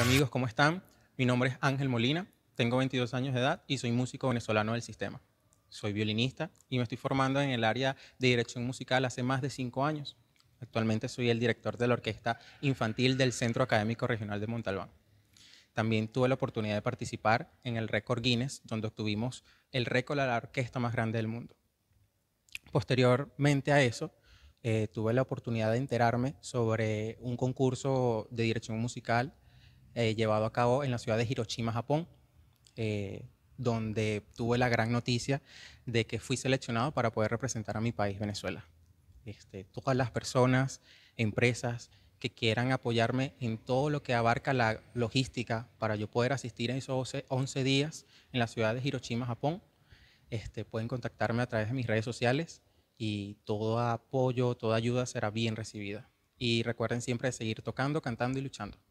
amigos, ¿cómo están? Mi nombre es Ángel Molina, tengo 22 años de edad y soy músico venezolano del sistema. Soy violinista y me estoy formando en el área de dirección musical hace más de 5 años. Actualmente soy el director de la Orquesta Infantil del Centro Académico Regional de Montalbán. También tuve la oportunidad de participar en el récord Guinness, donde obtuvimos el récord a la orquesta más grande del mundo. Posteriormente a eso, eh, tuve la oportunidad de enterarme sobre un concurso de dirección musical eh, llevado a cabo en la ciudad de Hiroshima, Japón, eh, donde tuve la gran noticia de que fui seleccionado para poder representar a mi país, Venezuela. Este, todas las personas, empresas que quieran apoyarme en todo lo que abarca la logística para yo poder asistir en esos 11 días en la ciudad de Hiroshima, Japón, este, pueden contactarme a través de mis redes sociales y todo apoyo, toda ayuda será bien recibida. Y recuerden siempre seguir tocando, cantando y luchando.